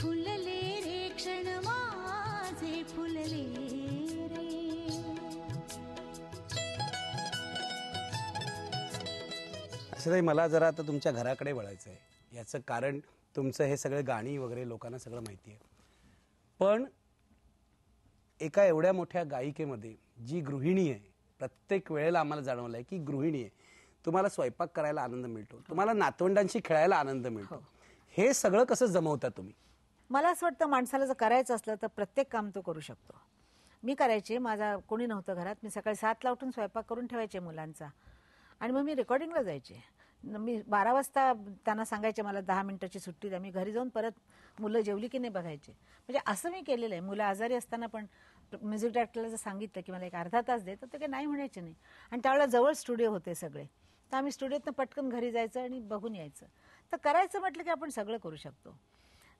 फुलले रे क्षण माझे रे मला जरा आता तुमच्या घराकडे वळायचं आहे याचं कारण तुमचं हे सगळं गाणी वगैरे लोकांना सगळं माहिती आहे पण एका एवढ्या मोठ्या गायिकेमध्ये जी गृहिणी आहे प्रत्येक वेळेला आम्हाला जाणवलं आहे की गृहिणी आहे तुम्हाला स्वयंपाक करायला आनंद मिळतो तुम्हाला नातवंडांशी खेळायला आनंद मिळतो हो. हे सगळं कसं जमवता तुम्ही मला असं वाटतं माणसाला जर करायचं असलं तर प्रत्येक काम तो करू शकतो मी करायचे माझा कोणी नव्हतं घरात मी सकाळी सातला उठून स्वयंपाक करून ठेवायचे मुलांचा आणि मग मी रेकॉर्डिंगला जायचे मी बारा वाजता त्यांना सांगायचे मला दहा मिनिटाची सुट्टी द्या मी घरी जाऊन परत मुलं जेवली की नाही बघायचे म्हणजे असं मी केलेलं आहे मुलं आजारी असताना पण म्युझिक डायरेक्टरला जर सांगितलं की मला एक अर्धा तास दे तर ते काही नाही म्हणायचे नाही आणि त्यावेळेला जवळ स्टुडिओ होते सगळे तर आम्ही स्टुडिओतनं पटकन घरी जायचं आणि बघून यायचं तर करायचं म्हटलं की आपण सगळं करू शकतो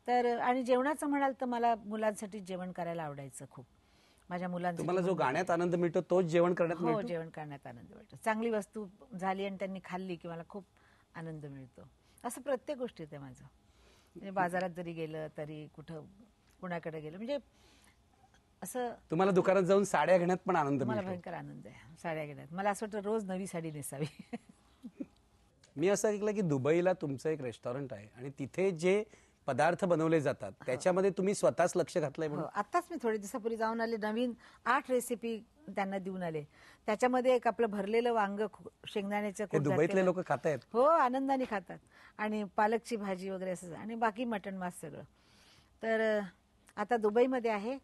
तर आणि जेवणाचं म्हणाल तर मला मुलांसाठी जेवण करायला आवडायचं खूप माझ्या मुलांचा जो गाण्यात आनंद मिळतो तोच जेवण करण्यात हो जेवण करण्यात आनंद मिळतो चांगली वस्तू झाली आणि त्यांनी खाल्ली की मला खूप आनंद मिळतो असं प्रत्येक गोष्टीत आहे माझं म्हणजे बाजारात जरी गेलं तरी कुठं कुणाकडे गेलं म्हणजे असं तुम्हाला दुकानात जाऊन साड्या घेण्यात पण आनंद मला भयंकर आनंद आहे साड्या घेण्यात मला असं वाटतं रोज नवी साडी नेसावी मी असं ऐकलं की दुबईला तुमचं एक रेस्टॉरंट आहे आणि तिथे जे पदार्थ बनवले जातात हो. त्याच्यामध्ये तुम्ही स्वतःच लक्ष घातलंय म्हणून हो, आताच मी थोडे दिवसापूर्वी जाऊन आले नवीन आठ रेसिपी त्यांना देऊन आले त्याच्यामध्ये एक आपलं भरलेलं वांग शेंगदाण्याच्या दुबईतले लोक खात हो आनंदाने खातात आणि पालकची भाजी वगैरे असं आणि बाकी मटण मास सगळं तर आता दुबईमध्ये आहे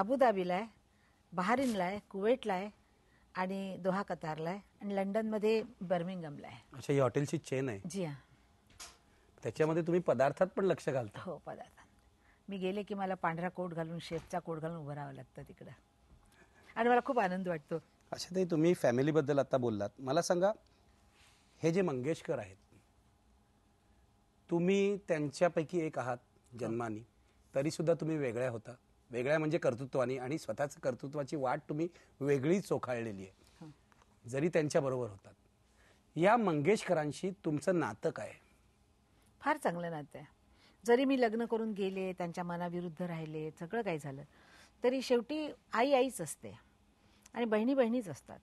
अबुधाबीला आहे बहारीनला आहे कुवेटला आहे आणि दोहा कतारला आहे आणि लंडनमध्ये बर्मिंगमला आहे अच्छा ही हॉटेलची चेन आहे जी हां त्याच्यामध्ये तुम्ही पदार्थात पण लक्ष घालता हो पदार्थ मी गेले की मला पांढरा कोट घालून शेफचा कोट घालून उभं राहावं लागतं तिकडं आणि मला खूप आनंद वाटतो असे तरी तुम्ही फॅमिलीबद्दल आता बोललात मला सांगा हे जे मंगेशकर आहेत तुम्ही त्यांच्यापैकी एक आहात जन्मानी तरी सुद्धा तुम्ही वेगळ्या होता वेगळ्या म्हणजे कर्तृत्वानी आणि स्वतःच कर्तृत्वाची वाट तुम्ही वेगळी चोखाळलेली आहे हो. जरी त्यांच्याबरोबर होतात या मंगेशकरांशी तुमचं नातं काय फार चांगलं नातं आहे जरी मी लग्न करून गेले त्यांच्या मनाविरुद्ध राहिले सगळं काही झालं तरी शेवटी आई आईच असते आणि बहिणी बहिणीच असतात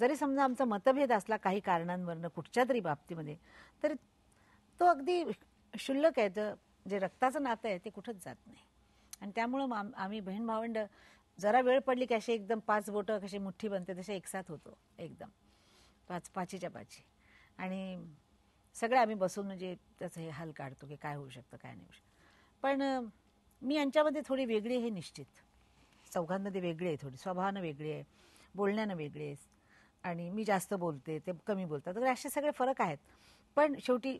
जरी समजा आमचा मतभेद असला काही कारणांवरनं कुठच्या तरी बाबतीमध्ये तर तो अगदी क्षुल्लक आहे तर जे रक्ताचं नातं आहे ते कुठंच जात नाही आणि त्यामुळं आम आम्ही बहीण भावंड जरा वेळ पडली की असे एकदम पाच बोटं कशी मुठ्ठी बनते तसे एकसाथ होतो एकदम पाच पाचीच्या पाची आणि सगळे आम्ही बसून म्हणजे त्याचं हे हाल काढतो की काय होऊ शकतं काय नाही पण मी यांच्यामध्ये थोडी वेगळी हे निश्चित चौघांमध्ये वेगळी आहे थोडी स्वभावानं वेगळी आहे बोलण्यानं वेगळी आहे आणि मी जास्त बोलते ते कमी बोलतात तर असे सगळे फरक आहेत पण शेवटी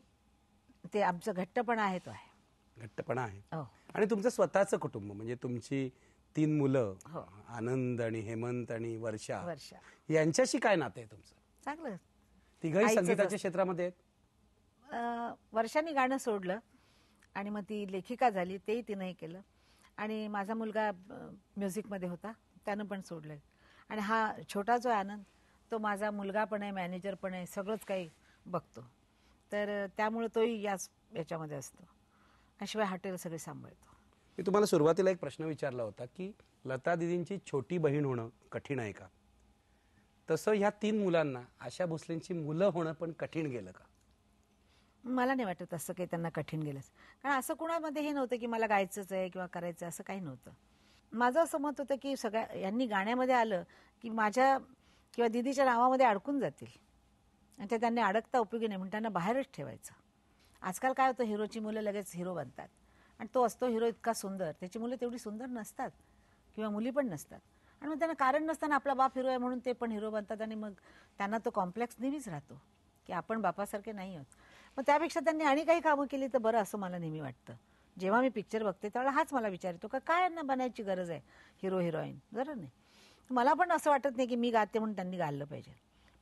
ते आमचं घट्टपणा आहे तो आहे घट्टपणा आहे हो. आणि तुमचं स्वतःचं कुटुंब म्हणजे तुमची तीन मुलं हो. आनंद आणि हेमंत आणि वर्षा वर्षा यांच्याशी काय नातं आहे तुमचं चांगलं तिघही संगीताच्या क्षेत्रामध्ये आहेत वर्षांनी गाणं सोडलं आणि मग ती लेखिका झाली तेही तिनंही केलं आणि माझा मुलगा म्युझिकमध्ये होता त्यानं पण सोडलं आणि हा छोटा जो आनंद तो माझा मुलगा पण आहे मॅनेजर पण आहे सगळंच काही बघतो तर त्यामुळे तोही याच याच्यामध्ये असतो याशिवाय हॉटेल सगळे सांभाळतो मी तुम्हाला सुरुवातीला एक प्रश्न विचारला होता की लता दिदींची छोटी बहीण होणं कठीण आहे का तसं ह्या तीन मुलांना आशा भोसलेंची मुलं होणं पण कठीण गेलं का मला नाही वाटत असं काही त्यांना कठीण गेलंच कारण असं कुणामध्ये हे नव्हतं की मला गायचंच आहे किंवा करायचं असं काही नव्हतं माझं असं मत होतं की सगळ्या यांनी गाण्यामध्ये आलं की माझ्या किंवा दिदीच्या नावामध्ये अडकून जातील आणि ते त्यांनी अडकता उपयोगी नाही म्हणून त्यांना बाहेरच ठेवायचं आजकाल काय होतं हिरोची मुलं लगेच हिरो बनतात आणि तो असतो हिरो इतका सुंदर त्याची मुलं तेवढी सुंदर नसतात किंवा मुली पण नसतात आणि मग त्यांना कारण नसताना आपला बाप हिरो आहे म्हणून ते पण हिरो बनतात आणि मग त्यांना तो कॉम्प्लेक्स नेहमीच राहतो की आपण बापासारखे नाही आहोत मग त्यापेक्षा त्यांनी आणि काही कामं केली तर बरं असं मला नेहमी वाटतं जेव्हा मी पिक्चर बघते त्यावेळेला हाच मला विचार येतो का काय यांना बनायची गरज आहे हिरो हिरोईन बरं नाही मला पण असं वाटत नाही की मी गाते म्हणून त्यांनी गाल्लं पाहिजे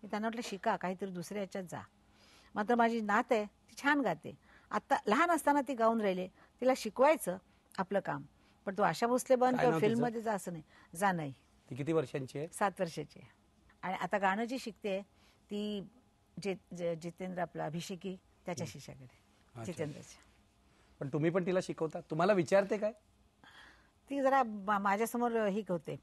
मी त्यांना वाटलं शिका काहीतरी दुसऱ्या याच्यात जा मात्र माझी नात आहे ती छान गाते आता लहान असताना ती गाऊन राहिले तिला शिकवायचं आपलं काम पण तू आशा भोसले बन किंवा मध्ये जा असं नाही जा नाही ती किती वर्षांची आहे सात वर्षाची आहे आणि आता गाणं जी शिकते ती जितेंद्र आपला अभिषेकी त्याच्या शिष्याकडे जितेंद्रच्या पण तुम्ही पण तिला शिकवता तुम्हाला विचारते काय ती जरा माझ्यासमोर ही होते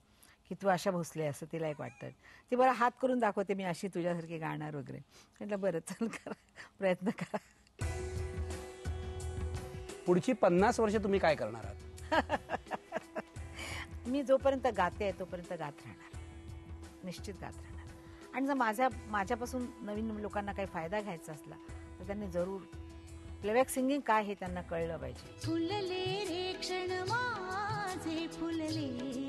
की तू अशा भोसले असं तिला एक वाटतं ती बरं हात करून दाखवते मी अशी तुझ्यासारखी गाणार वगैरे म्हटलं बरं चल करा प्रयत्न करा पुढची पन्नास वर्ष तुम्ही काय करणार आहात मी जोपर्यंत गाते आहे तोपर्यंत गात राहणार निश्चित गात राहणार आणि जर माझ्या माझ्यापासून नवीन लोकांना काही फायदा घ्यायचा असला तर त्यांनी जरूर प्लेबॅक सिंगिंग काय हे त्यांना कळलं पाहिजे फुलले रे क्षण माझे फुलले